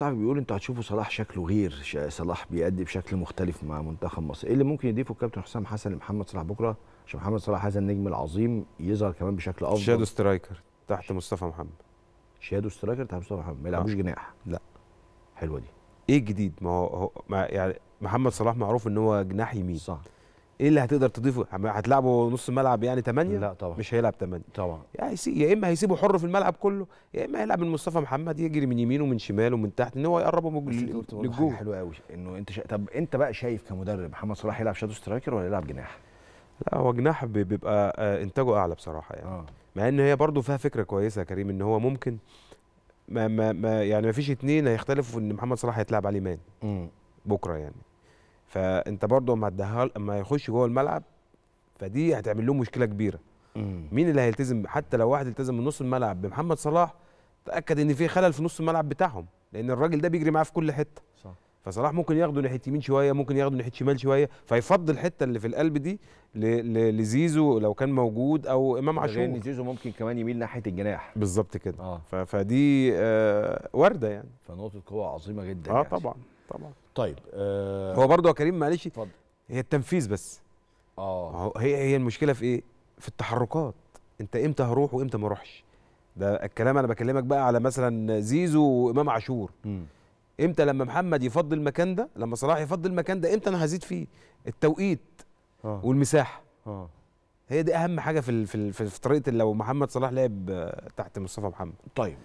صاحبي طيب، بيقول انتوا هتشوفوا صلاح شكله غير صلاح بيأدي بشكل مختلف مع منتخب مصر ايه اللي ممكن يضيفه الكابتن حسام حسن لمحمد صلاح بكره عشان محمد صلاح هذا النجم العظيم يظهر كمان بشكل افضل شادو سترايكر تحت مصطفى محمد شادو سترايكر تحت مصطفى محمد ما يلعبوش آه. جناح لا حلوه دي ايه جديد ما هو يعني محمد صلاح معروف ان هو جناح يمين صح ايه اللي هتقدر تضيفه هتلعبه نص ملعب يعني 8 لا طبعا مش هيلعب 8 طبعا يعني يا اما هيسيبه حر في الملعب كله يا اما هيلعب من مصطفى محمد يجري من يمين ومن شمال ومن تحت ان هو يقربه من الجول حلوه قوي انه انت شا... طب انت بقى شايف كمدرب محمد صلاح يلعب شادو سترايكر ولا يلعب جناح لا هو جناح بيبقى آه، انتاجه اعلى بصراحه يعني آه. مع ان هي برضه فيها فكره كويسه يا كريم ان هو ممكن ما ما, ما يعني ما فيش اثنين هيختلفوا ان محمد صلاح هيتلعب على مان بكره يعني فانت برضه اما اما يخش جوه الملعب فدي هتعمل لهم مشكله كبيره مم. مين اللي هيلتزم حتى لو واحد التزم من نص الملعب بمحمد صلاح تاكد ان في خلل في نص الملعب بتاعهم لان الراجل ده بيجري معاه في كل حته صح. فصلاح ممكن ياخده ناحيه يمين شويه ممكن ياخده ناحيه شمال شويه فيفضل الحته اللي في القلب دي لزيزو لو كان موجود او امام عاشور لان زيزو ممكن كمان يميل ناحيه الجناح بالظبط كده آه. فدي آه ورده يعني فنقطه قوه عظيمه جدا اه يعني. طبعا طبعا طيب آه هو برضه يا كريم معلش اتفضل هي التنفيذ بس اه هي هي المشكله في ايه في التحركات انت امتى هروح وامتى ما اروحش ده الكلام انا بكلمك بقى على مثلا زيزو وامام عاشور امتى لما محمد يفضي المكان ده لما صلاح يفضي المكان ده امتى انا هزيد فيه التوقيت آه. والمساحه آه. هي دي اهم حاجه في في, في طريقه لو محمد صلاح لعب تحت مصطفى محمد طيب